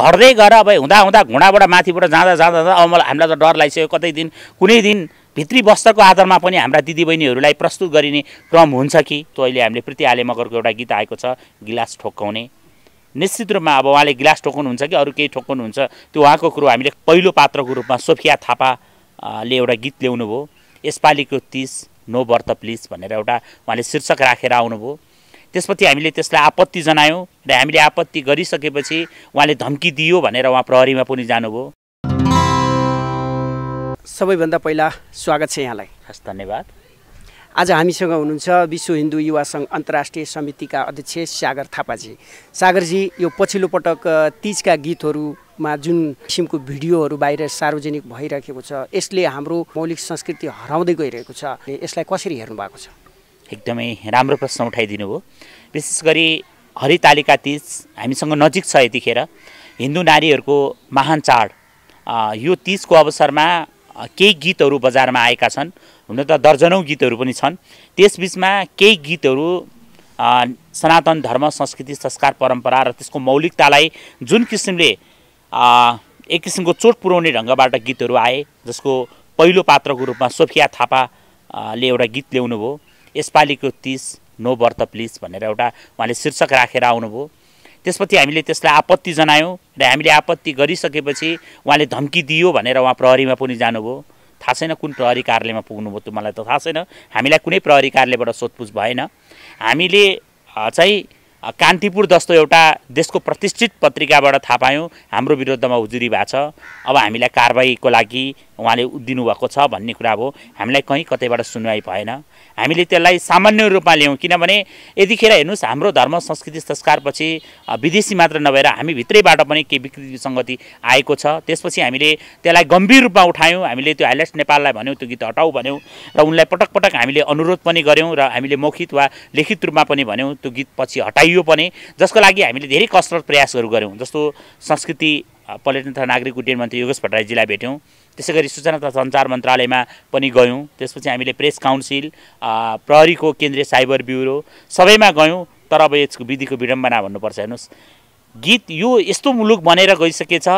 घट्दै गएर अब हुँदा हुँदा घुँडाबाट माथिबाट जाँदा जाँदा जाँदा अब मलाई हामीलाई त डर लागिसक्यो कतै दिन कुनै दिन भित्री वस्त्रको आधारमा पनि हाम्रा दिदीबहिनीहरूलाई प्रस्तुत गरिने क्रम हुन्छ कि त्यो अहिले हामीले प्रीति आले मगरको एउटा गीत आएको छ गिलास ठोक्काउने निश्चित रूपमा अब उहाँले गिलास ठोक्नुहुन्छ कि अरू केही ठोक्नुहुन्छ त्यो उहाँको कुरो हामीले पहिलो पात्रको रूपमा सोफिया थापाले एउटा गीत ल्याउनुभयो यसपालिको तिस नो वर्त प्लिज भनेर एउटा उहाँले शीर्षक राखेर आउनुभयो त्यसपछि हामीले त्यसलाई आपत्ति जनायौँ र हामीले आपत्ति गरिसकेपछि उहाँले धम्की दियो भनेर उहाँ प्रहरीमा पनि जानुभयो सबैभन्दा पहिला स्वागत छ यहाँलाई हस् धन्यवाद आज हामीसँग हुनुहुन्छ विश्व हिन्दू युवा सङ्घ अन्तर्राष्ट्रिय समितिका अध्यक्ष सागर थापाजी सागरजी यो पछिल्लो पटक तिजका गीतहरूमा जुन किसिमको भिडियोहरू बाहिर सार्वजनिक भइराखेको छ यसले हाम्रो मौलिक संस्कृति हराउँदै गइरहेको छ यसलाई कसरी हेर्नु भएको छ एकदमै राम्रो प्रश्न उठाइदिनु भयो विशेष गरी हरितालिका तिज हामीसँग नजिक छ यतिखेर हिन्दू नारीहरूको महान चाड यो तिजको अवसरमा केही गीतहरू बजारमा आएका छन् हुन त दर्जनौँ गीतहरू पनि छन् त्यसबिचमा केही गीतहरू सनातन धर्म संस्कृति संस्कार परम्परा र त्यसको मौलिकतालाई जुन किसिमले एक किसिमको चोट पुर्याउने ढङ्गबाट गीतहरू आए जसको पहिलो पात्रको रूपमा सोफिया थापाले एउटा गीत ल्याउनुभयो यसपालिको तिस नो व्रत प्लिज भनेर एउटा उहाँले शीर्षक राखेर आउनुभयो त्यसपछि हामीले त्यसलाई आपत्ति जनायौँ र हामीले आपत्ति गरिसकेपछि उहाँले धम्की दियो भनेर उहाँ प्रहरीमा पनि जानुभयो थाहा छैन कुन प्रहरी कार्यालयमा पुग्नुभयो त्यो मलाई त थाहा छैन हामीलाई कुनै प्रहरी कार्यालयबाट सोधपुछ भएन हामीले चाहिँ कान्तिपुर जस्तो एउटा देशको प्रतिष्ठित पत्रिकाबाट थाहा पायौँ हाम्रो विरुद्धमा उजुरी भएको छ अब हामीलाई कारवाहीको लागि उहाँले दिनुभएको छ भन्ने कुरा हो हामीलाई कहीँ कतैबाट सुनवाई भएन हामीले त्यसलाई सामान्य रूपमा ल्यायौँ किनभने यतिखेर हेर्नुहोस् हाम्रो धर्म संस्कृति संस्कारपछि विदेशी मात्र नभएर हामी भित्रैबाट पनि केही विकृति सङ्गति आएको छ त्यसपछि हामीले त्यसलाई गम्भीर रूपमा उठायौँ हामीले त्यो हाइलेट्स नेपाललाई भन्यौँ त्यो गीत हटाऊ भन्यौँ र उनलाई पटक पटक हामीले अनुरोध पनि गऱ्यौँ र हामीले मौखिक वा लिखित रूपमा पनि भन्यौँ त्यो गीत पछि हटाइयो पनि जसको लागि हामीले धेरै कसरत प्रयासहरू गऱ्यौँ जस्तो संस्कृति पर्यटन तथा नागरिक उड्डयन मन्त्री योगेश भट्टराईजीलाई भेट्यौँ त्यसै गरी सूचना तथा सञ्चार मन्त्रालयमा पनि गयौँ त्यसपछि हामीले प्रेस काउन्सिल प्रहरीको केन्द्रीय साइबर ब्युरो सबैमा गयौँ तर अब यसको विधिको विडम्बना भन्नुपर्छ हेर्नुहोस् गीत यो यस्तो मुलुक बनेर गइसकेछ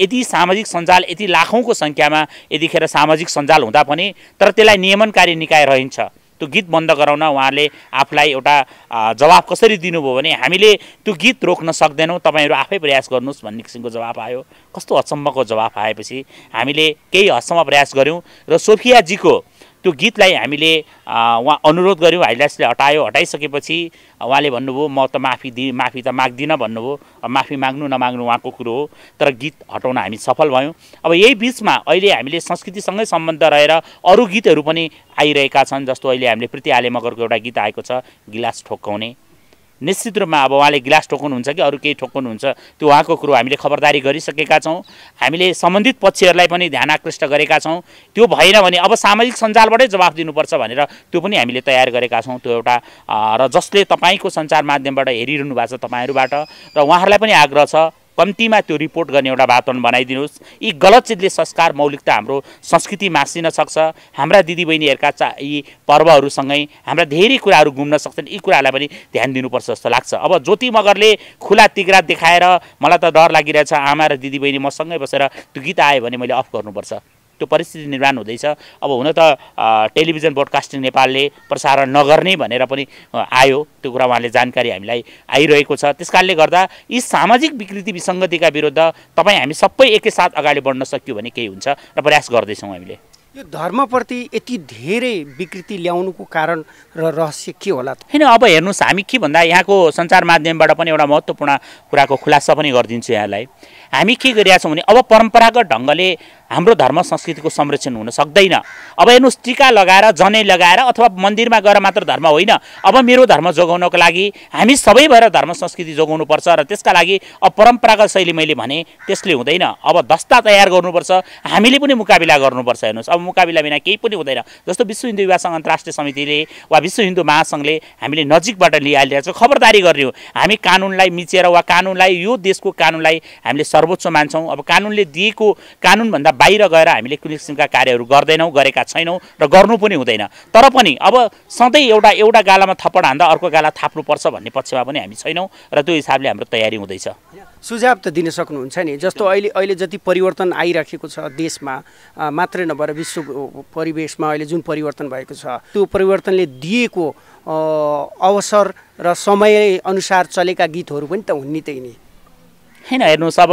यति सामाजिक सञ्जाल यति लाखौँको सङ्ख्यामा यतिखेर सामाजिक सञ्जाल हुँदा पनि तर त्यसलाई नियमनकारी निकाय रहन्छ त्यो गीत बन्द गराउन उहाँले आफूलाई एउटा जवाब कसरी दिनुभयो भने हामीले त्यो गीत रोक्न सक्दैनौँ तपाईँहरू आफै प्रयास गर्नुहोस् भन्ने किसिमको जवाब आयो कस्तो अचम्मको जवाब आएपछि हामीले केही हदसम्म प्रयास गऱ्यौँ र सोफियाजीको त्यो गीतलाई हामीले उहाँ अनुरोध गऱ्यौँ हाइलाइट्सले हटायो हटाइसकेपछि उहाँले भन्नुभयो म त माफी दि माफी त माग्दिनँ भन्नुभयो माफी माग्नु नमाग्नु उहाँको कुरो हो तर गीत हटाउन हामी सफल भयौँ अब यही बिचमा अहिले हामीले संस्कृतिसँगै सम्बन्ध रहेर अरू गीतहरू पनि आइरहेका छन् जस्तो अहिले हामीले प्रीति आले मगरको एउटा गीत आएको छ गिलास ठोक्काउने निश्चित रूपमा अब उहाँले गिलास ठोक्नुहुन्छ कि अरू केही ठोक्नुहुन्छ त्यो उहाँको कुरो हामीले खबरदारी गरिसकेका छौँ हामीले सम्बन्धित पक्षहरूलाई पनि ध्यान आकृष्ट गरेका छौँ त्यो भएन भने अब सामाजिक सञ्जालबाटै जवाफ दिनुपर्छ भनेर त्यो पनि हामीले तयार गरेका छौँ त्यो एउटा र जसले तपाईँको सञ्चार माध्यमबाट हेरिरहनु भएको छ तपाईँहरूबाट र उहाँहरूलाई पनि आग्रह छ कम्तीमा त्यो रिपोर्ट गर्ने एउटा वातावरण बनाइदिनुहोस् यी गलत चिजले संस्कार मौलिकता हाम्रो संस्कृति मासिन सक्छ हाम्रा दिदीबहिनीहरूका चा यी पर्वहरूसँगै हाम्रा धेरै कुराहरू घुम्न सक्छन् यी कुराहरूलाई पनि ध्यान दिनुपर्छ जस्तो लाग्छ अब ज्योति मगरले खुला तिग्रा देखाएर मलाई त डर लागिरहेछ आमा र दिदीबहिनी मसँगै बसेर त्यो गीत आयो भने मैले अफ गर्नुपर्छ त्यो परिस्थिति निर्माण हुँदैछ अब हुन त टेलिभिजन ब्रोडकास्टिङ नेपालले प्रसारण नगर्ने भनेर पनि आयो त्यो कुरा उहाँले जानकारी हामीलाई आइरहेको छ त्यस कारणले गर्दा यी सामाजिक विकृति विसङ्गतिका विरुद्ध तपाईँ हामी सबै एकैसाथ अगाडि बढ्न सक्यो भने केही हुन्छ र प्रयास गर्दैछौँ हामीले यो धर्मप्रति यति धेरै विकृति ल्याउनुको कारण र रहस्य के होला होइन अब हेर्नुहोस् हामी के भन्दा यहाँको सञ्चार माध्यमबाट पनि एउटा महत्त्वपूर्ण कुराको खुलासा पनि गरिदिन्छु यहाँलाई हामी के गरिरहेछौँ भने अब परम्परागत ढङ्गले हाम्रो धर्म संस्कृतिको संरक्षण हुन सक्दैन अब हेर्नुहोस् टिका लगाएर जनै लगाएर अथवा मन्दिरमा गएर मात्र धर्म होइन अब मेरो धर्म जोगाउनको लागि हामी सबै भएर धर्म संस्कृति जोगाउनुपर्छ र त्यसका लागि अब परम्परागत शैली मैले भने त्यसले हुँदैन अब दस्ता तयार गर्नुपर्छ हामीले पनि मुकाबिला गर्नुपर्छ हेर्नुहोस् अब मुकाबिला बिना केही पनि हुँदैन जस्तो विश्व हिन्दू युवा सङ्घ अन्तर्राष्ट्रिय समितिले वा विश्व हिन्दू महासङ्घले हामीले नजिकबाट लिइहालिरहेको छ खबरदारी गर्ने हो हामी कानुनलाई मिचेर वा कानुनलाई यो देशको कानुनलाई हामीले सर्वोच्च मान्छौँ अब कानुनले दिएको कानुनभन्दा बाहिर गएर हामीले कुनै किसिमका कार्यहरू गर्दैनौँ गरेका छैनौँ र गर्नु पनि हुँदैन तर पनि अब सधैँ एउटा एउटा गालामा थप्पड हान्दा अर्को गाला थाप्नुपर्छ भन्ने पक्षमा पनि हामी छैनौँ र त्यो हिसाबले हाम्रो तयारी हुँदैछ सुझाव त दिन सक्नुहुन्छ नि जस्तो अहिले अहिले जति परिवर्तन आइराखेको छ देशमा मात्रै नभएर विश्व परिवेशमा अहिले जुन परिवर्तन भएको छ त्यो परिवर्तनले दिएको अवसर र समय अनुसार चलेका गीतहरू पनि त हुन् नि त्यही नै होइन हेर्नुहोस् अब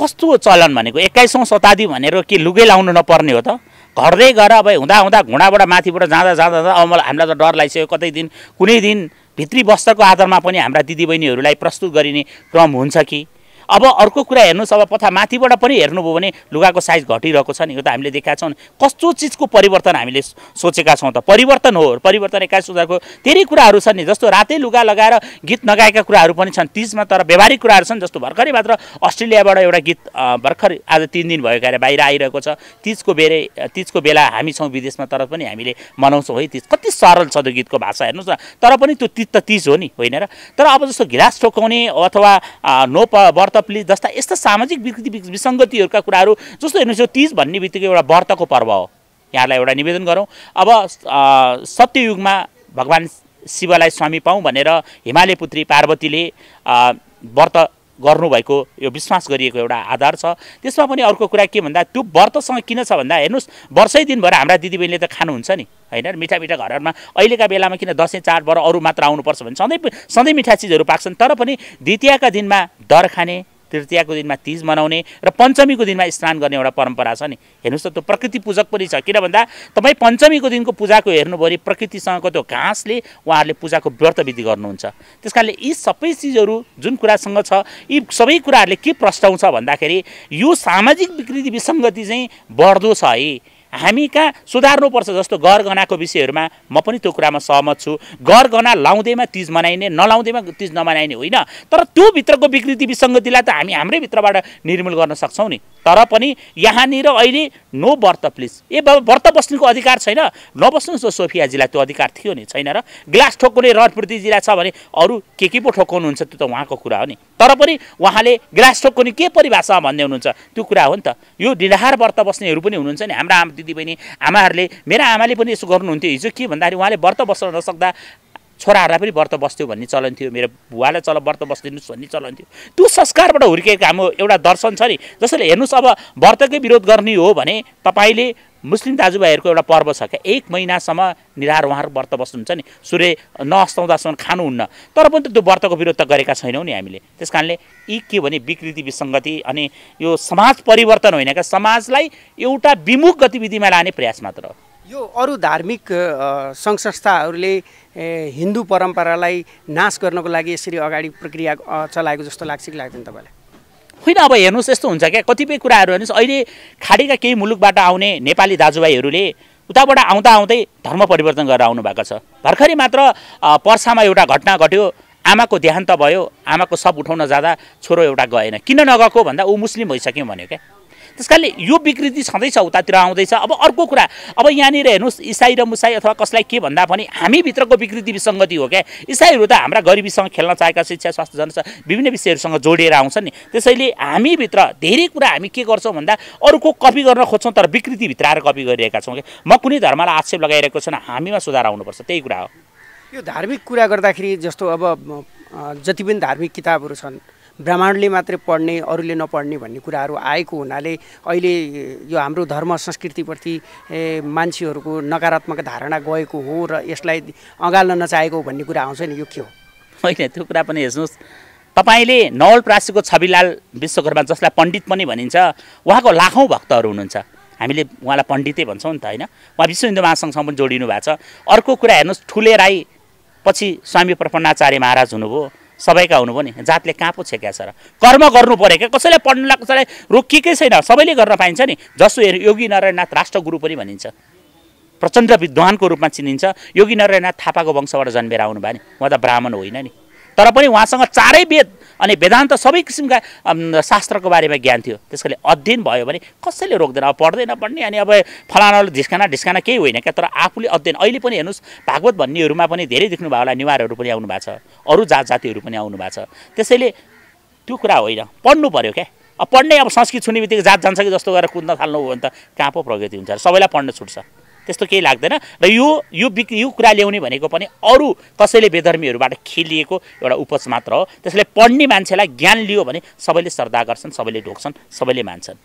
कस्तो चलन भनेको एक्काइसौँ शताब्दी भनेर के लुगै लाउनु नपर्ने हो त घट्दै गएर अब हुँदा हुँदा घुँडाबाट माथिबाट जाँदा जाँदा जाँदा अब मलाई हामीलाई त डर लागिसक्यो कतै दिन कुनै दिन भित्री वस्त्रको आधारमा पनि हाम्रा दिदीबहिनीहरूलाई प्रस्तुत गरिने क्रम हुन्छ कि अब अर्को कुरा हेर्नुहोस् अब पथा माथिबाट पनि हेर्नुभयो भने लुगाको साइज घटिरहेको छ नि यो त हामीले देखाएको छौँ कस्तो चिजको परिवर्तन हामीले सोचेका छौँ त परिवर्तन हो परिवर्तन एक्काइस सुधारको धेरै कुराहरू छन् नि जस्तो रातै लुगा लगाएर गीत नगाएका कुराहरू पनि छन् तिजमा तर व्यवहारिक कुराहरू छन् जस्तो भर्खरै मात्र अस्ट्रेलियाबाट एउटा गीत भर्खर आज तिन दिन भएको गएर बाहिर आइरहेको छ तिजको बेरे तिजको बेला हामी छौँ विदेशमा तर पनि हामीले मनाउँछौँ है तिज कति सरल छ त्यो गीतको भाषा हेर्नुहोस् न तर पनि त्यो तिज त तिज हो नि होइन र तर अब जस्तो घिलास ठोकाउने अथवा नो व्रत प्लीज जस्ता यस्ता सामाजिक विकृति विसङ्गतिहरूका कुराहरू जस्तो हेर्नुहोस् यो तिज भन्ने बित्तिकै एउटा व्रतको पर्व हो यहाँलाई एउटा निवेदन गरौँ अब सत्ययुगमा भगवान् शिवलाई स्वामी पाऊँ भनेर हिमालय पुत्री पार्वतीले व्रत गर्नुभएको यो विश्वास गरिएको एउटा आधार छ त्यसमा पनि अर्को कुरा के भन्दा त्यो व्रतसँग किन छ भन्दा हेर्नुहोस् वर्षै दिनभर हाम्रा दिदीबहिनीले त खानुहुन्छ नि होइन मिठा मिठा घरहरूमा अहिलेका बेलामा किन दसैँ चाडबाट अरू मात्र आउनुपर्छ भने सधैँ सधैँ मिठा चिजहरू पाक्छन् तर पनि द्वितीयका दिनमा दर खाने तृतीयाको दिनमा तिज मनाउने र पञ्चमीको दिनमा स्नान गर्ने एउटा परम्परा छ नि हेर्नुहोस् त त्यो प्रकृति पूजक पनि छ किन भन्दा तपाईँ पञ्चमीको दिनको पूजाको हेर्नुभयो भने प्रकृतिसँगको त्यो घाँसले उहाँहरूले पूजाको व्रत विधि गर्नुहुन्छ त्यस कारणले यी सबै चिजहरू जुन कुरासँग छ यी सबै कुराहरूले के प्रस्ताउँछ भन्दाखेरि यो सामाजिक विकृति विसङ्गति चाहिँ बढ्दो छ है हामी कहाँ सुधार्नुपर्छ जस्तो गरगहनाको विषयहरूमा म पनि त्यो कुरामा सहमत छु गरगहना लाउँदैमा तिज मनाइने नलाउँदैमा तिज नमनाइने होइन तर त्योभित्रको विकृति विसङ्गतिलाई त हामी हाम्रै भित्रबाट निर्मूल गर्न सक्छौँ नि तर पनि यहाँनिर अहिले नो व्रत प्लिज ए बाबा व्रत बस्नुको अधिकार छैन नबस्नुहोस् न सोफियाजीलाई त्यो अधिकार थियो नि छैन र ग्लास ठोक्ने रणपूर्तिजीलाई छ भने अरू के के पो ठोक्काउनुहुन्छ त्यो त उहाँको कुरा हो नि तर पनि उहाँले ग्लास ठोक्कुने के परिभाषामा भन्ने हुनुहुन्छ त्यो कुरा हो नि त यो निराहार व्रत बस्नेहरू पनि हुनुहुन्छ नि हाम्रा आमा दिदीबहिनी आमाहरूले मेरा आमाले पनि यसो गर्नुहुन्थ्यो हिजो के भन्दाखेरि उहाँले व्रत बस्न नसक्दा छोराहरूलाई पनि व्रत बस्थ्यो भन्ने चलन थियो मेरो बुवालाई चल व्रत बस्दिनुहोस् भन्ने चलन थियो त्यो संस्कारबाट हुर्किएको हाम्रो एउटा दर्शन छ नि जसले हेर्नुहोस् अब व्रतकै विरोध गर्ने हो भने तपाईँले मुस्लिम दाजुभाइहरूको एउटा पर्व छ क्या एक महिनासम्म निधार उहाँहरू व्रत बस्नुहुन्छ नि सूर्य नअस्ताउँदासम्म खानुहुन्न तर पनि त त्यो व्रतको विरोध त गरेका छैनौँ नि हामीले त्यस कारणले यी के भने विकृति विसङ्गति अनि यो समाज परिवर्तन होइन क्या समाजलाई एउटा विमुख गतिविधिमा लाने प्रयास मात्र हो यो अरू धार्मिक सङ्घ संस्थाहरूले हिन्दू परम्परालाई नाश गर्नको लागि यसरी अगाडि प्रक्रिया चलाएको जस्तो लाग्छ कि लाग्दैन तपाईँलाई होइन अब हेर्नुहोस् यस्तो हुन्छ क्या कतिपय कुराहरू हेर्नुहोस् अहिले खाडीका केही मुलुकबाट आउने नेपाली दाजुभाइहरूले उताबाट आउँदा आउँदै धर्म परिवर्तन गरेर आउनु भएको छ भर्खरै मात्र पर्सामा एउटा घटना घट्यो आमाको देहान्त भयो आमाको सब उठाउन जाँदा छोरो एउटा गएन किन नगएको भन्दा ऊ मुस्लिम भइसक्यो भन्यो क्या त्यस कारणले यो विकृति छँदैछ उतातिर आउँदैछ अब अर्को कुरा अब यहाँनिर हेर्नुहोस् इसाई र मुसाई अथवा कसलाई के भन्दा पनि हामीभित्रको विकृति विसङ्गति हो क्या इसाईहरू त हाम्रा गरिबीसँग खेल्न चाहेका शिक्षा स्वास्थ्य जनसा विभिन्न विषयहरूसँग जोडिएर आउँछन् नि त्यसैले हामीभित्र धेरै कुरा हामी के गर्छौँ भन्दा अरूको कपी गर्न खोज्छौँ तर विकृतिभित्र आएर कपी गरिरहेका छौँ कि म कुनै धर्मलाई आक्षेप लगाइरहेको छैन हामीमा सुधार आउनुपर्छ त्यही कुरा हो यो धार्मिक कुरा गर्दाखेरि जस्तो अब जति पनि धार्मिक किताबहरू छन् ब्राह्मणले मात्रै पढ्ने अरूले नपढ्ने भन्ने कुराहरू आएको हुनाले अहिले यो हाम्रो धर्म संस्कृतिप्रति मान्छेहरूको नकारात्मक धारणा गएको हो र यसलाई अँगाल्न नचाहेको भन्ने कुरा आउँछ नि यो के हो होइन त्यो कुरा पनि हेर्नुहोस् तपाईँले नवलप्रासीको छविलाल विश्वकर्मा जसलाई पण्डित पनि भनिन्छ उहाँको लाखौँ भक्तहरू हुनुहुन्छ हामीले उहाँलाई पण्डितै भन्छौँ नि त होइन उहाँ विश्व हिन्दू महासङ्घसँग पनि जोडिनु भएको छ अर्को कुरा हेर्नुहोस् ठुले राई पछि स्वामी प्रपन्नाचार्य महाराज हुनुभयो सबैका हुनु पनि जातले कहाँ पो छेक्या छ र कर्म गर्नु पऱ्यो क्या कसैलाई पढ्नुलाई कसैलाई रोकिएकै छैन सबैले गर्न पाइन्छ नि जसो योगी नारायणनाथ राष्ट्रगुरु पनि भनिन्छ प्रचण्ड विद्वानको रूपमा चिनिन्छ योगी नारायणनाथ थापाको वंशबाट जन्मेर आउनु भयो नि उहाँ त ब्राह्मण होइन नि तर पनि उहाँसँग चारै वेद अनि वेदान्त सबै किसिमका शास्त्रको बारेमा ज्ञान थियो त्यसकाले अध्ययन भयो भने कसैले रोक्दैन अब पढ्दैन पढ्ने अनि अब फलानाले ढिस्काना ढिस्काना केही होइन क्या तर आफूले अध्ययन अहिले पनि हेर्नुहोस् भागवत भन्नेहरूमा पनि धेरै देख्नुभयो होला निवारहरू पनि आउनु भएको छ अरू जात जातिहरू पनि आउनु भएको छ त्यसैले त्यो कुरा होइन पढ्नु पऱ्यो क्या अब पढ्ने अब संस्कृत छुने बित्तिकै जात जान्छ कि जस्तो गरेर कुद्न थाल्नु हो भने त कहाँ पो प्रगति हुन्छ सबैलाई पढ्न छुट्छ त्यस्तो केही लाग्दैन र यो यो बिक यो कुरा ल्याउने भनेको पनि अरू कसैले बेधर्मीहरूबाट खेलिएको एउटा उपज मात्र हो त्यसले पढ्ने मान्छेलाई ज्ञान लियो भने सबैले श्रद्धा गर्छन् सबैले ढोक्छन् सबैले मान्छन्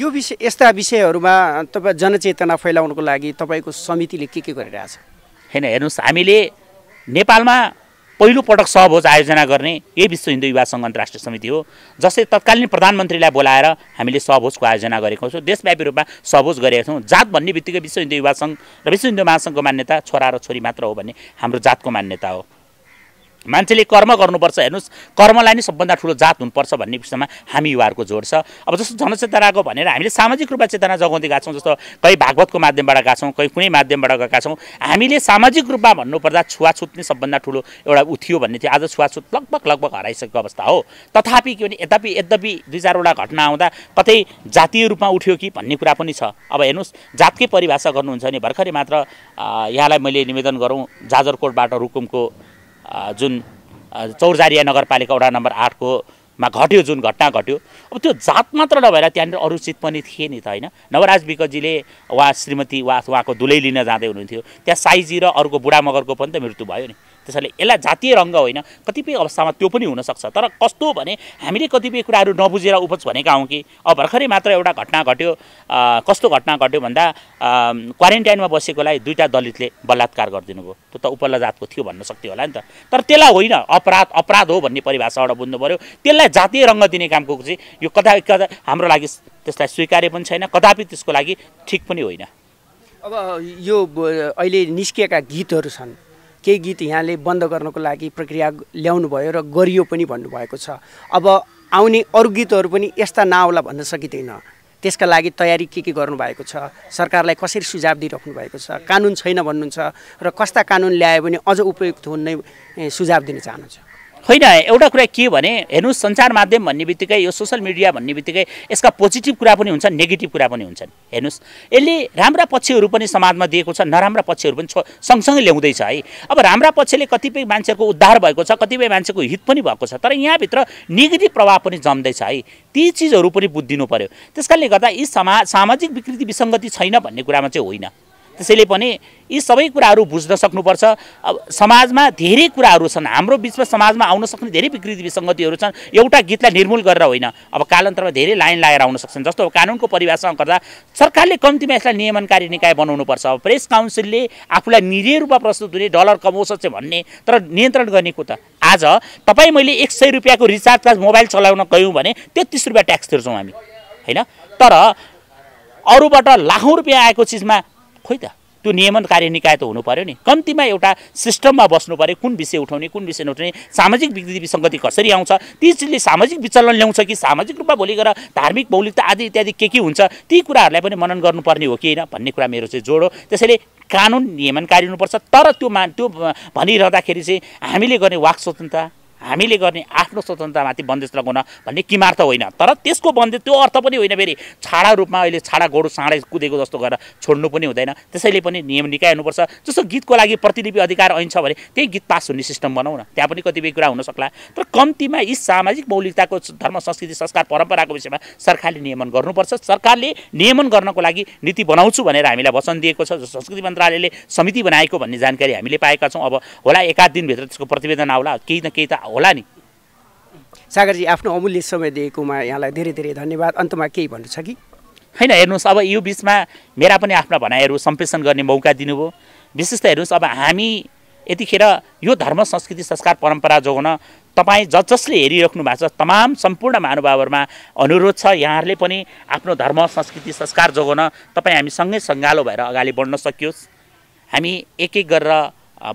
यो विषय यस्ता विषयहरूमा तपाईँ जनचेतना फैलाउनको लागि तपाईँको समितिले के के गरिरहेछ होइन हेर्नुहोस् हामीले नेपालमा पहिलोपटक सहभोज आयोजना गर्ने यही विश्व हिन्दू युवा सङ्गठन अन्तर्राष्ट्रिय समिति हो जसले तत्कालीन प्रधानमन्त्रीलाई बोलाएर हामीले सहभोजको आयोजना गरेको छौँ देशव्यापी रूपमा सहभोज गरेका छौँ जात भन्ने बित्तिकै विश्व हिन्दू युवा सङ्घ र विश्व हिन्दू महासङ्घको मान्यता छोरा र छोरी मात्र हो भन्ने हाम्रो जातको मान्यता हो मान्छेले कर्म गर्नुपर्छ हेर्नुहोस् कर्मलाई नै सबभन्दा ठुलो जात हुनुपर्छ भन्ने विषयमा हामी युवाहरूको जोड छ अब जस्तो जनचेतनाको भनेर हामीले सामाजिक रूपमा चेतना जगाउँदै गएको छौँ जस्तो कहीँ भागवतको माध्यमबाट गएको छौँ कहीँ कुनै माध्यमबाट गएका छौँ हामीले सामाजिक रूपमा भन्नुपर्दा छुवाछुत नै सबभन्दा ठुलो एउटा उ भन्ने थियो आज छुवाछुत लगभग लगभग हराइसकेको अवस्था हो तथापि के भने यद्यपि यद्यपि दुई चारवटा घटना आउँदा कतै जातीय रूपमा उठ्यो कि भन्ने कुरा पनि छ अब हेर्नुहोस् जातकै परिभाषा गर्नुहुन्छ भने भर्खरै मात्र यहाँलाई मैले निवेदन गरौँ जाजरकोटबाट रुकुमको जुन चौरजारिया नगरपालिका वडा नम्बर आठको मा घट्यो जुन घटना घट्यो अब त्यो जात मात्र नभएर त्यहाँनिर अरू चित पनि थिए नि त होइन नवराज विकजीले उहाँ श्रीमती वा उहाँको दुलै लिन जाँदै हुनुहुन्थ्यो त्यहाँ साइजी र अर्को बुढा मगरको पनि त मृत्यु भयो नि त्यसैले यसलाई जातीय रङ्ग होइन कतिपय अवस्थामा त्यो पनि हुनसक्छ तर कस्तो भने हामीले कतिपय कुराहरू नबुझेर उपज भनेका हौँ कि अब भर्खरै मात्र एउटा घटना घट्यो कस्तो घटना घट्यो भन्दा क्वारेन्टाइनमा बसेकोलाई दुईवटा दलितले बलात्कार गरिदिनु भयो त्यो त उपल्ला जातको थियो भन्न सक्थ्यो होला नि त तर त्यसलाई होइन अपराध अपराध हो भन्ने परिभाषाबाट बुझ्नु पऱ्यो त्यसलाई जातीय रङ्ग दिने कामको चाहिँ यो कदा कदा हाम्रो लागि त्यसलाई स्वीकार्य पनि छैन कदापि त्यसको लागि ठिक पनि होइन अब यो अहिले निस्किएका गीतहरू छन् केही गीत यहाँले बन्द गर्नको लागि प्रक्रिया ल्याउनुभयो र गरियो पनि भन्नुभएको छ अब आउने अरू गीतहरू पनि यस्ता नआउला भन्न सकिँदैन त्यसका लागि तयारी के के गर्नुभएको छ सरकारलाई कसरी सुझाव दिइराख्नु भएको छ कानुन छैन भन्नुहुन्छ र कस्ता कानुन ल्यायो भने अझ उपयुक्त हुने सुझाव दिन चाहनुहुन्छ होइन एउटा कुरा के भने हेर्नुहोस् सञ्चार माध्यम भन्ने बित्तिकै यो सोसियल मिडिया भन्ने बित्तिकै यसका पोजिटिभ कुरा पनि हुन्छन् नेगेटिभ कुरा पनि हुन्छन् हेर्नुहोस् यसले राम्रा पक्षहरू पनि समाजमा दिएको छ नराम्रा पक्षहरू पनि सँगसँगै ल्याउँदैछ है अब राम्रा पक्षले कतिपय मान्छेहरूको उद्धार भएको छ कतिपय मान्छेको हित पनि भएको छ तर यहाँभित्र नेगेटिभ प्रभाव पनि जम्दैछ है ती चिजहरू पनि बुझिदिनु पऱ्यो त्यस गर्दा यी समाज सामाजिक विकृति विसङ्गति छैन भन्ने कुरामा चाहिँ होइन त्यसैले पनि यी सबै कुराहरू बुझ्न सक्नुपर्छ अब समाजमा धेरै कुराहरू छन् हाम्रो बिचमा समाजमा आउन सक्ने धेरै विकृति विसङ्गतिहरू छन् एउटा गीतलाई निर्मूल गरेर होइन अब कालान्तरमा धेरै लाइन लगाएर आउन सक्छन् जस्तो कानुनको परिभाषा गर्दा सरकारले कम्तीमा यसलाई नियमनकारी निकाय बनाउनुपर्छ अब प्रेस काउन्सिलले आफूलाई निरीय रूपमा प्रस्तुत हुने डलर कमाउँछ चाहिँ भन्ने तर नियन्त्रण गर्नेको त आज तपाईँ मैले एक सय रुपियाँको रिचार्ज प्लास मोबाइल चलाउन गयौँ भने तेत्तिस रुपियाँ ट्याक्स तिर्छौँ हामी होइन तर अरूबाट लाखौँ रुपियाँ आएको चिजमा खोइ त त्यो नियमन कार्य निकाय त हुनु पऱ्यो नि कम्तीमा एउटा सिस्टममा बस्नु पऱ्यो कुन विषय उठाउने कुन विषय नउठाउने सामाजिक विकृति विसङ्गति कसरी आउँछ ती चिजले सामाजिक विचलन ल्याउँछ कि सामाजिक रूपमा भोलि गएर धार्मिक मौलिकता आदि इत्यादि के के हुन्छ ती कुराहरूलाई पनि मनन गर्नुपर्ने हो कि होइन भन्ने कुरा मेरो चाहिँ जोड हो त्यसैले कानुन नियमनकारी हुनुपर्छ तर त्यो मा त्यो भनिरहँदाखेरि चाहिँ हामीले गर्ने वाक स्वतन्त्रता हामीले गर्ने आफ्नो स्वतन्त्रतामाथि बन्देज लगाउन भन्ने किमार्थ होइन तर त्यसको बन्देज त्यो अर्थ पनि होइन फेरि छाडा रूपमा अहिले छाडा गोरु साँडै कुदेको जस्तो गरेर छोड्नु पनि हुँदैन त्यसैले पनि नियम निकाय हुनुपर्छ जस्तो गीतको लागि प्रतिलिपि अधिकार ऐन छ भने त्यही गीत पास हुने सिस्टम बनाउन त्यहाँ पनि कतिपय कुरा हुनसक्ला तर कम्तीमा यी सामाजिक मौलिकताको धर्म संस्कृति संस्कार परम्पराको विषयमा सरकारले नियमन गर्नुपर्छ सरकारले नियमन गर्नको लागि नीति बनाउँछु भनेर हामीलाई वचन दिएको छ संस्कृति मन्त्रालयले समिति बनाएको भन्ने जानकारी हामीले पाएका छौँ अब होला एकाध दिनभित्र त्यसको प्रतिवेदन आउला केही न केही त होला नि सागरजी आफ्नो अमूल्य समय दिएकोमा यहाँलाई धेरै धेरै धन्यवाद अन्तमा केही भन्नु छ कि होइन हेर्नुहोस् अब यो बिचमा मेरा पनि आफ्ना भनाइहरू सम्प्रेषण गर्ने मौका दिनुभयो विशेष त हेर्नुहोस् अब हामी यतिखेर यो धर्म संस्कृति संस्कार परम्परा जोगाउन तपाईँ ज जसले हेरिराख्नु भएको छ तमाम सम्पूर्ण महानुभावहरूमा अनुरोध छ यहाँहरूले पनि आफ्नो धर्म संस्कृति संस्कार जोगाउन तपाईँ हामी सँगै सङ्गालो भएर अगाडि बढ्न सकियोस् हामी एक एक गरेर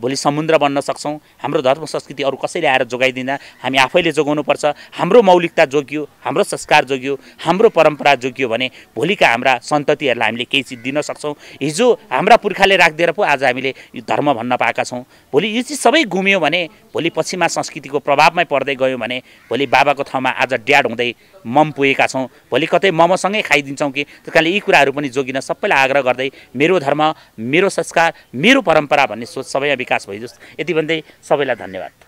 भोलि समुद्र बन्न सक्छौँ हाम्रो धर्म संस्कृति अरू कसैले आएर जोगाइदिँदा हामी आफैले जोगाउनुपर्छ हाम्रो मौलिकता जोगियो हाम्रो संस्कार जोगियो हाम्रो परम्परा जोगियो भने भोलिका हाम्रा सन्ततिहरूलाई हामीले केही चिज दिन सक्छौँ हिजो हाम्रा पुर्खाले राखिदिएर पो आज हामीले यो धर्म भन्न पाएका छौँ भोलि यो चिज सबै गुम्यो भने भोलि पश्चिमा संस्कृतिको प्रभावमै पर्दै गयो भने भोलि बाबाको ठाउँमा आज ड्याड हुँदै मम पुगेका छौँ भोलि कतै ममसँगै खाइदिन्छौँ कि त्यस कारणले यी कुराहरू पनि जोगिन सबैलाई आग्रह गर्दै मेरो धर्म मेरो संस्कार मेरो परम्परा भन्ने सोच सबै विकास भयो यति भन्दै सबैलाई धन्यवाद